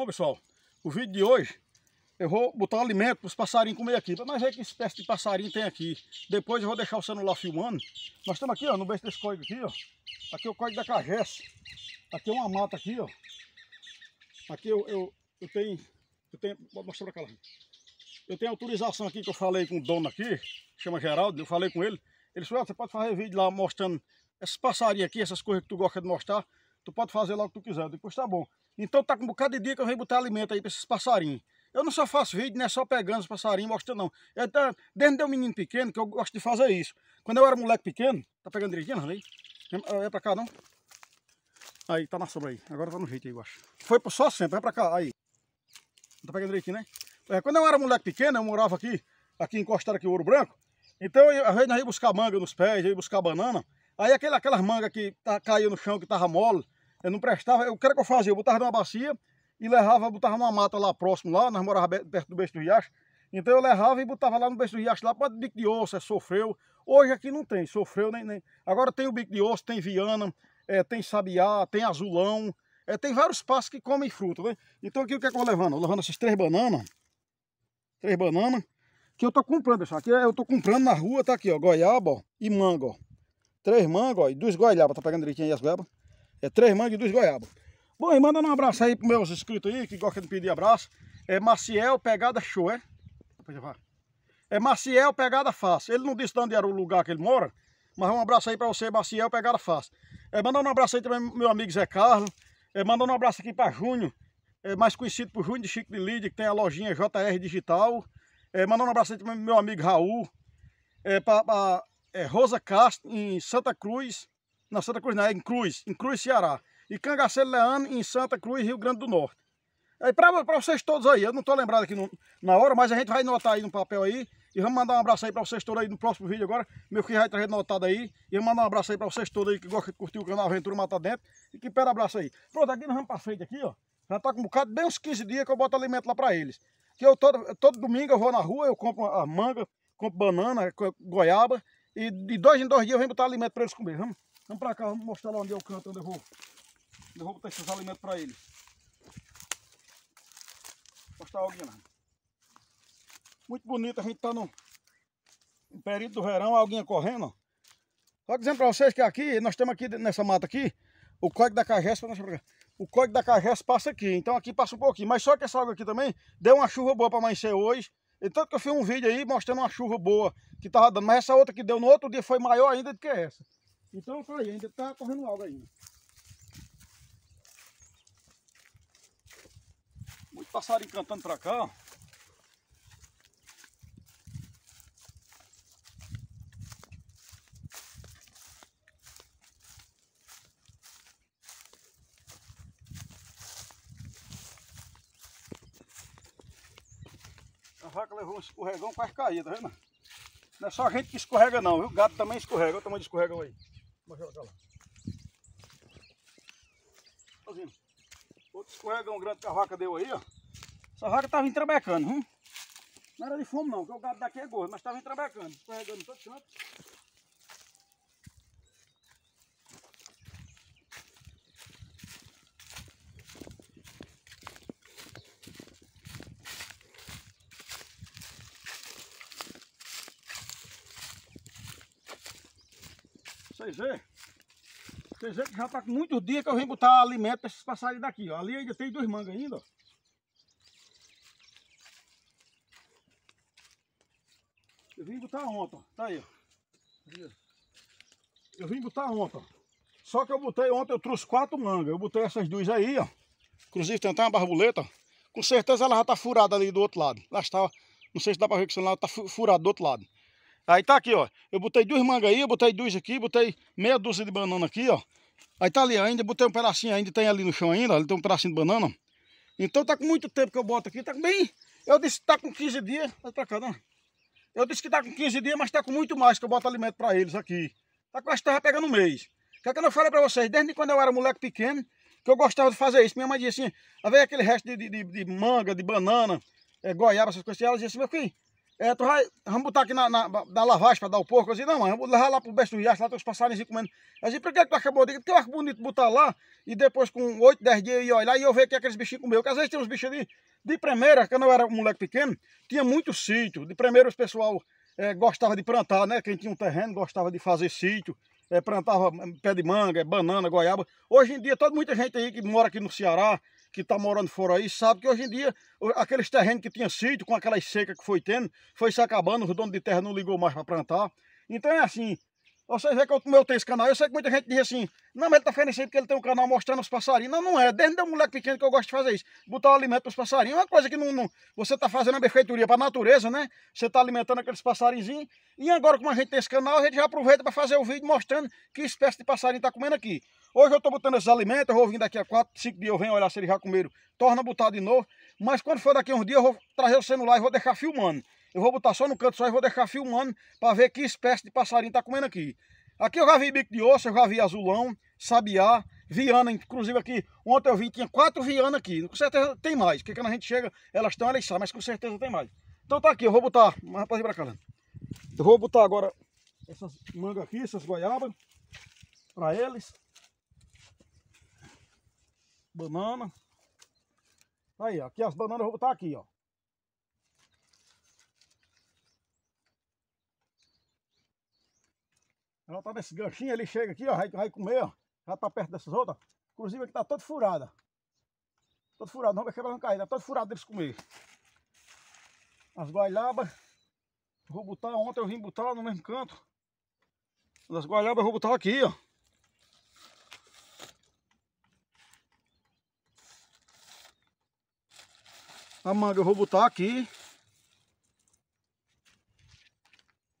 Bom pessoal, o vídeo de hoje eu vou botar alimento para os passarinhos comer aqui. Para nós ver que espécie de passarinho tem aqui. Depois eu vou deixar o celular filmando. Nós estamos aqui ó, no beijo desse código aqui. Ó. Aqui é o código da Cagesse. Aqui é uma mata aqui. ó. Aqui eu, eu, eu tenho... Eu tenho vou mostrar para cá. Eu tenho autorização aqui que eu falei com o dono aqui. Chama Geraldo. Eu falei com ele. Ele falou, ah, você pode fazer vídeo lá mostrando esses passarinhos aqui, essas coisas que tu gosta de mostrar. Tu pode fazer lá o que tu quiser. depois tá bom. Então tá com um bocado de dia que eu venho botar alimento aí para esses passarinhos. Eu não só faço vídeo, né, só pegando os passarinhos, mostrando não. É tá, desde de um menino pequeno que eu gosto de fazer isso. Quando eu era moleque pequeno, tá pegando direitinho, não é? É pra cá não? Aí, tá na sombra aí. Agora tá no jeito aí, eu acho. Foi só sempre, vai pra cá, aí. Tá pegando direitinho, né? É, quando eu era moleque pequeno, eu morava aqui, aqui encostado aqui, Ouro Branco. Então, eu, às vezes, nós ia buscar manga nos pés, eu ia buscar banana. Aí aquele, aquelas mangas que tá, caiu no chão, que tava mole, eu não prestava, o que era que eu fazia? Eu botava numa bacia e levava, botava numa mata lá próximo lá, nós morávamos perto do beijo do riacho. Então eu levava e botava lá no beijo do riacho, lá para bico de osso, é, sofreu. Hoje aqui não tem, sofreu nem, nem. Agora tem o bico de osso, tem viana, é, tem sabiá, tem azulão. É, tem vários passos que comem fruta, né? Então aqui o que é que eu vou levando? Eu levando essas três bananas. Três bananas. Que eu tô comprando, pessoal. Aqui é, eu tô comprando na rua, tá aqui, ó. Goiaba, ó, e manga, ó. Três manga, ó. E duas goiabas. Tá pegando direitinho aí as goiabas? É três mangas e dois goiabas. Bom, e mandando um abraço aí pros meus inscritos aí, que gostam de pedir abraço. É Maciel Pegada Show, é? É Maciel Pegada Fácil. Ele não disse de onde era o lugar que ele mora, mas um abraço aí para você, Maciel Pegada Fácil. É, mandando um abraço aí também meu amigo Zé Carlos. É, mandando um abraço aqui para Júnior, é, mais conhecido por Júnior de Chico de Lide, que tem a lojinha JR Digital. É, mandando um abraço aí também meu amigo Raul. É, para é, Rosa Castro, em Santa Cruz na Santa Cruz não, é em Cruz, em Cruz, Ceará. E Cangaceiro Leano em Santa Cruz, Rio Grande do Norte. Aí para vocês todos aí, eu não tô lembrado aqui no, na hora, mas a gente vai notar aí no papel aí. E vamos mandar um abraço aí para vocês todos aí no próximo vídeo agora. Meu filho vai trazer tá notado aí. E vamos mandar um abraço aí para vocês todos aí que gostam de curtir o canal Aventura Mata Dentro. E que pera abraço aí. Pronto, aqui nós vamos para frente aqui, ó. Já tá com um bocado, bem uns 15 dias que eu boto alimento lá para eles. Que eu todo, todo domingo eu vou na rua, eu compro a manga, compro banana, goiaba. E de dois em dois dias eu venho botar alimento para eles comer, vamos? Vamos para cá, vamos mostrar lá onde é o canto, onde eu vou, onde eu vou esses alimentos para eles. Mostrar alguém lá. Muito bonito, a gente está no, no período do verão, alguém correndo. Só dizendo para vocês que aqui, nós temos aqui nessa mata aqui, o código da Cajés, o código da Cajés passa aqui, então aqui passa um pouquinho. Mas só que essa água aqui também deu uma chuva boa para amanhecer hoje. E tanto que eu fiz um vídeo aí mostrando uma chuva boa que estava dando. Mas essa outra que deu no outro dia foi maior ainda do que essa. Então tá aí, ainda está correndo algo ainda. Muito passarinho cantando para cá, ó. A vaca levou um escorregão quase caído, tá vendo? Não é só a gente que escorrega não, viu? O gato também escorrega, olha o tamanho de escorregão aí. Vou jogar lá. Outro escorregão grande que a vaca deu aí, ó. Essa vaca tava tá entrabecando, hum? Não era de fome não, porque o gado daqui é gordo, mas tava tá entrabecando, escorregando em todo canto. vocês verem. Vocês verem que já está com muitos dias que eu vim botar alimento para esses passarinhos daqui. Ó. Ali ainda tem dois mangas ainda. Ó. Eu vim botar ontem. Tá aí. Ó. Eu vim botar ontem. Só que eu botei ontem, eu trouxe quatro mangas. Eu botei essas duas aí, ó. Inclusive tem até uma barboleta. Com certeza ela já está furada ali do outro lado. Lá está, não sei se dá para ver que o celular está furado do outro lado. Aí tá aqui, ó. Eu botei duas mangas aí, eu botei duas aqui, botei meia dúzia de banana aqui, ó. Aí tá ali ainda, botei um pedacinho ainda, tem ali no chão ainda, ali tem um pedacinho de banana. Então tá com muito tempo que eu boto aqui, tá bem... Eu disse que tá com 15 dias, vai pra cá, não. Eu disse que tá com 15 dias, mas tá com muito mais que eu boto alimento pra eles aqui. Tá quase tava pegando um mês. O que é que eu não falei pra vocês? Desde quando eu era moleque pequeno, que eu gostava de fazer isso. Minha mãe dizia assim, a ver aquele resto de, de, de, de manga, de banana, é, goiaba, essas coisas, ela dizia assim, meu filho, é, tu vai, vamos botar aqui na, na, na lavagem para dar o porco. Eu disse, não, mãe, vamos levar lá pro besta do riacho, lá tem os passarinhos comendo. Eu disse, por que é tu acabou de Porque eu é acho bonito botar lá e depois com 8, 10 dias eu ia olhar e eu ver que é aqueles bichinhos comeu. Porque às vezes tem uns bichos ali, de primeira, quando eu era um moleque pequeno, tinha muito sítio. De primeira os pessoal é, gostava de plantar, né? Quem tinha um terreno gostava de fazer sítio. É, plantava pé de manga, banana, goiaba. Hoje em dia, toda muita gente aí que mora aqui no Ceará, que está morando fora aí sabe que hoje em dia aqueles terrenos que tinha sítio, com aquelas secas que foi tendo, foi se acabando, o dono de terra não ligou mais para plantar. Então é assim, vocês veem que eu, tenho esse canal, eu sei que muita gente diz assim, não, mas ele tá porque ele tem um canal mostrando os passarinhos. Não, não é. Desde um moleque pequeno que eu gosto de fazer isso. Botar o alimento pros passarinhos. É uma coisa que não, não você tá fazendo a para pra natureza, né? Você tá alimentando aqueles passarinhos E agora, como a gente tem esse canal, a gente já aproveita para fazer o vídeo mostrando que espécie de passarinho tá comendo aqui. Hoje eu tô botando esses alimentos, eu vou vir daqui a quatro cinco dias, eu venho olhar se eles já comeram. Torna a botar de novo. Mas quando for daqui a uns dias, eu vou trazer o celular e vou deixar filmando. Eu vou botar só no canto só e vou deixar filmando para ver que espécie de passarinho tá comendo aqui. Aqui eu já vi bico de osso, eu já vi azulão, sabiá, viana, inclusive aqui, ontem eu vi, tinha quatro vianas aqui. Com certeza tem mais, porque quando a gente chega, elas estão, elas saem, mas com certeza tem mais. Então tá aqui, eu vou botar, mas rapaz, pra cá, Eu vou botar agora essas mangas aqui, essas goiabas, para eles. Banana. Aí, aqui as bananas eu vou botar aqui, ó. tá nesse ganchinho, ele chega aqui, ó, vai, vai comer, ó. Já tá perto dessas outras. Inclusive aqui tá toda furada. Toda furada, não vai quebrar não cair, tá toda furada deles comer. As goiabas. vou botar, ontem eu vim botar no mesmo canto. As goiabas eu vou botar aqui, ó. A manga eu vou botar aqui.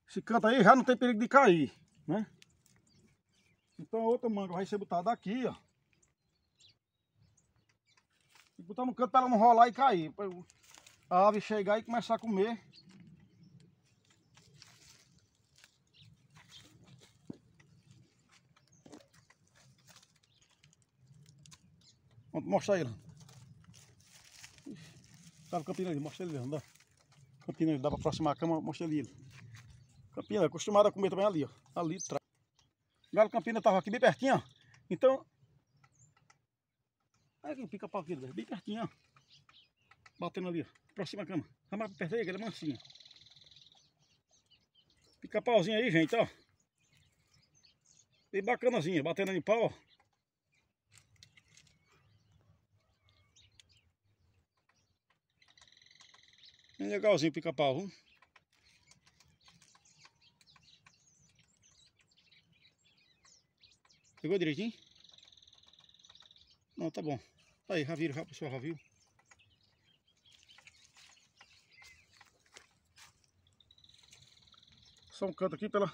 Esse canto aí já não tem perigo de cair né? Então a outra manga vai ser botada aqui, ó. botar no canto para ela não rolar e cair. Para a ave chegar e começar a comer. Vamos mostrar ele. Tá no campinho ali, mostra ele, anda. Campinho ali, dá para aproximar a cama, mostra ele. Campinho, é acostumado a comer também ali, ó ali atrás. Galo Campina tava aqui bem pertinho, ó. Então, aí quem pica pau aqui, bem pertinho, ó. Batendo ali, ó. Próxima cama. A mais perto aí, que ele é mansinho. Pica pauzinho aí, gente, ó. Bem bacanazinha, batendo em pau, ó. Bem legalzinho o pica-pau, viu? Pegou direitinho? Não, tá bom. Tá aí, raviro, pessoal, ravio. Só um canto aqui pela...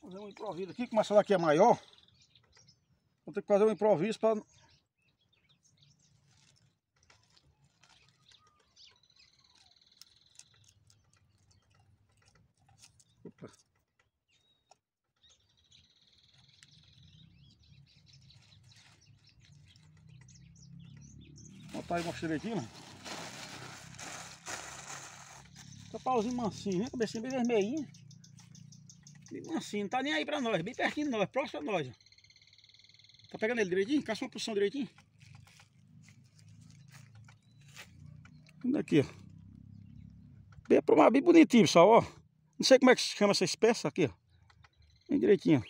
Fazer um improviso aqui, como essa que é maior, vou ter que fazer um improviso para botar tá aí uma direitinho, Tá pauzinho mansinho, né? cabeça bem vermelhinha. Bem mansinho, não tá nem aí pra nós, bem pertinho de nós, próximo a nós. Ó. Tá pegando ele direitinho? Caça uma posição direitinho. Vamos daqui, ó. Bem, bem bonitinho, pessoal, ó. Não sei como é que se chama essa espécie aqui, ó. Bem direitinho,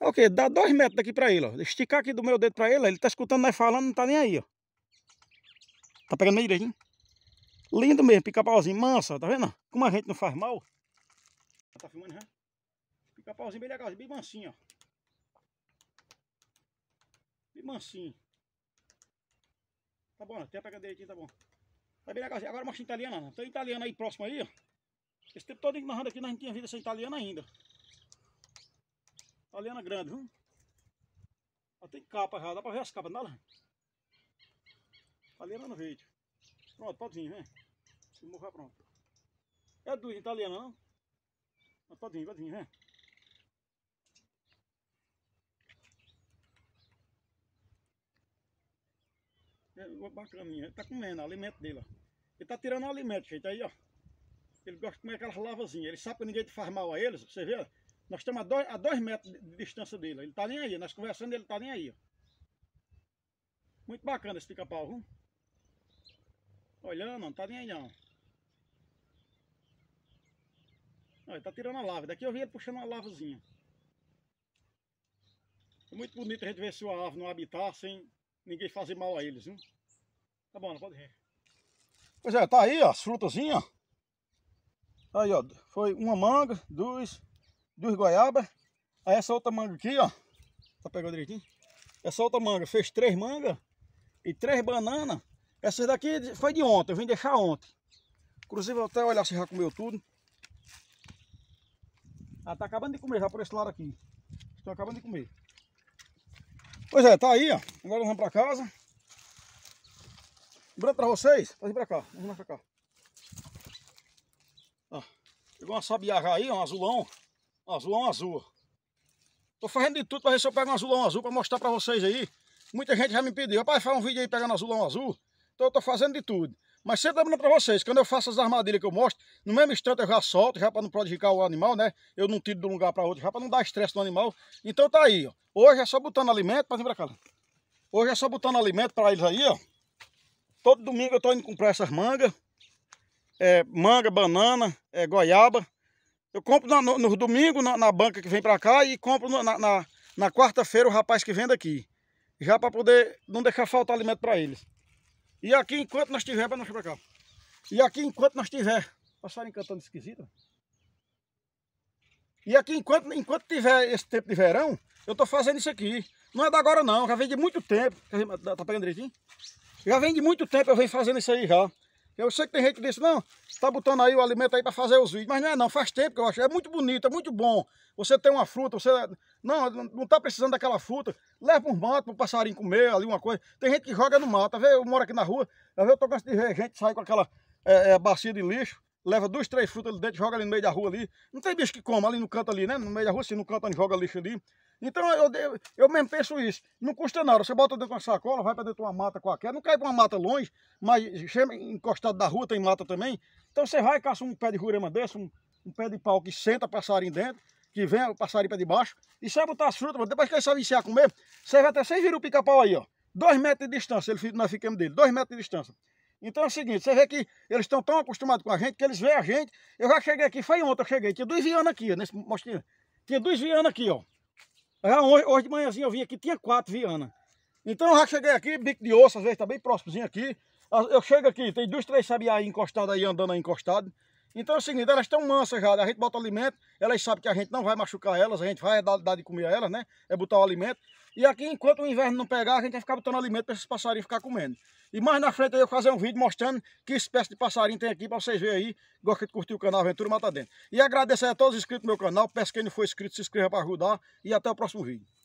ó. Ok, dá dois metros daqui para ele, ó. Esticar aqui do meu dedo para ele, ele tá escutando nós falando, não tá nem aí, ó. Tá pegando meio direitinho? Lindo mesmo, pica-pauzinho manso, tá vendo? Como a gente não faz mal. Tá filmando já? Né? Pica-pauzinho bem legalzinho, bem mansinho, ó. Bem mansinho. Tá bom, até pegando direitinho, tá bom. Tá bem legalzinho. Agora mostra italiana, Tem italiana aí próximo aí, ó. Esse tempo todo narrando aqui, nós não tínhamos visto essa italiana ainda. Italiana grande, viu? tem capa já, dá pra ver as capas, não dá lá? Falei lá no vídeo. Pronto, pode vir, vem. Se morrer, pronto. É do italiano, não? Mas pode vir, pode vir, vem. É bacaninha, ele tá comendo o alimento dele, ó. Ele tá tirando o alimento, gente, aí, ó. Ele gosta de comer aquelas lavazinhas. Ele sabe que ninguém faz mal a eles, você vê, ó. Nós estamos a dois, a dois metros de distância dele. Ele tá nem aí. Nós conversando, ele tá nem aí. Ó. Muito bacana esse pica-pau, viu? Olhando, não tá nem aí não. Olha, tá tirando a lava. Daqui eu vi ele puxando uma lavazinha. É muito bonito a gente ver uma ave não habitar sem ninguém fazer mal a eles, viu? Tá bom, não pode ver. Pois é, tá aí, ó, as frutazinhas, Aí, ó, foi uma manga, duas, duas goiabas. Aí essa outra manga aqui, ó. Tá pegando direitinho? Essa outra manga fez três mangas e três bananas. Essas daqui foi de ontem, eu vim deixar ontem. Inclusive até olhar se já comeu tudo. Ah, tá acabando de comer já por esse lado aqui. Estou acabando de comer. Pois é, tá aí, ó. Agora vamos pra casa. Lembrando pra vocês, pode ir pra cá, vamos lá pra cá. Ó, pegou uma sabiá aí, um azulão. Um azulão azul. Tô fazendo de tudo pra ver se eu pego um azulão azul pra mostrar pra vocês aí. Muita gente já me pediu, rapaz, faz um vídeo aí pegando azulão azul. Então eu estou fazendo de tudo. Mas sempre lembrando para vocês, quando eu faço as armadilhas que eu mostro, no mesmo instante eu já solto, já para não prejudicar o animal, né? Eu não tiro de um lugar para outro, já para não dar estresse no animal. Então tá aí, ó. Hoje é só botando alimento, para vir para cá. Hoje é só botando alimento para eles aí, ó. Todo domingo eu tô indo comprar essas mangas. É, manga, banana, é, goiaba. Eu compro na, no, no domingo na, na, banca que vem para cá e compro na, na, na quarta-feira o rapaz que vende aqui. Já para poder não deixar faltar alimento para eles. E aqui enquanto nós tiver, para nós para cá. E aqui enquanto nós tiver, passarinho cantando esquisito. E aqui enquanto, enquanto tiver esse tempo de verão, eu estou fazendo isso aqui. Não é da agora não, já vem de muito tempo. Tá pegando direitinho? Já vem de muito tempo, eu venho fazendo isso aí já. Eu sei que tem gente que diz, não, está botando aí o alimento aí para fazer os vídeos. Mas não é não, faz tempo que eu acho. É muito bonito, é muito bom. Você tem uma fruta, você não, não tá precisando daquela fruta. Leva para um mato, para o passarinho comer, ali uma coisa. Tem gente que joga no mato. Tá eu moro aqui na rua, tá eu tô com essa gente sai com aquela é, é, bacia de lixo, leva duas, três frutas ali dentro, joga ali no meio da rua ali. Não tem bicho que coma ali no canto ali, né? No meio da rua, se no canto onde joga lixo ali. Então eu, eu, eu mesmo penso isso. Não custa nada. Você bota dentro de uma sacola, vai para dentro de uma mata qualquer. Não cai para uma mata longe, mas encostado da rua, tem mata também. Então você vai, caça um pé de jurema desse, um, um pé de pau que senta passarinho dentro que vem o passarinho para debaixo, e sabe botar as frutas, mano. depois que ele sabe viciar a comer, serve até, vocês viram o pica-pau aí, ó, dois metros de distância, ele, nós ficamos dele, dois metros de distância. Então é o seguinte, você vê que eles estão tão acostumados com a gente, que eles veem a gente, eu já cheguei aqui, foi ontem eu cheguei, tinha dois vianos aqui, nesse mosquinho, tinha dois vianos aqui, ó, já hoje, hoje de manhãzinha eu vim aqui, tinha quatro vianas. Então eu já cheguei aqui, bico de osso, às vezes tá bem próximozinho aqui, eu chego aqui, tem dois, três sabiá aí encostados aí, andando aí encostado, então é assim, o seguinte, elas estão mansas já, a gente bota alimento, elas sabem que a gente não vai machucar elas, a gente vai dar, dar de comer a elas, né? É botar o alimento. E aqui, enquanto o inverno não pegar, a gente vai ficar botando alimento para esses passarinhos ficar comendo. E mais na frente eu vou fazer um vídeo mostrando que espécie de passarinho tem aqui para vocês verem aí. Gosta de curtir o canal Aventura Mata Dentro. E aí a todos os inscritos no meu canal. Peço que quem não for inscrito se inscreva para ajudar. E até o próximo vídeo.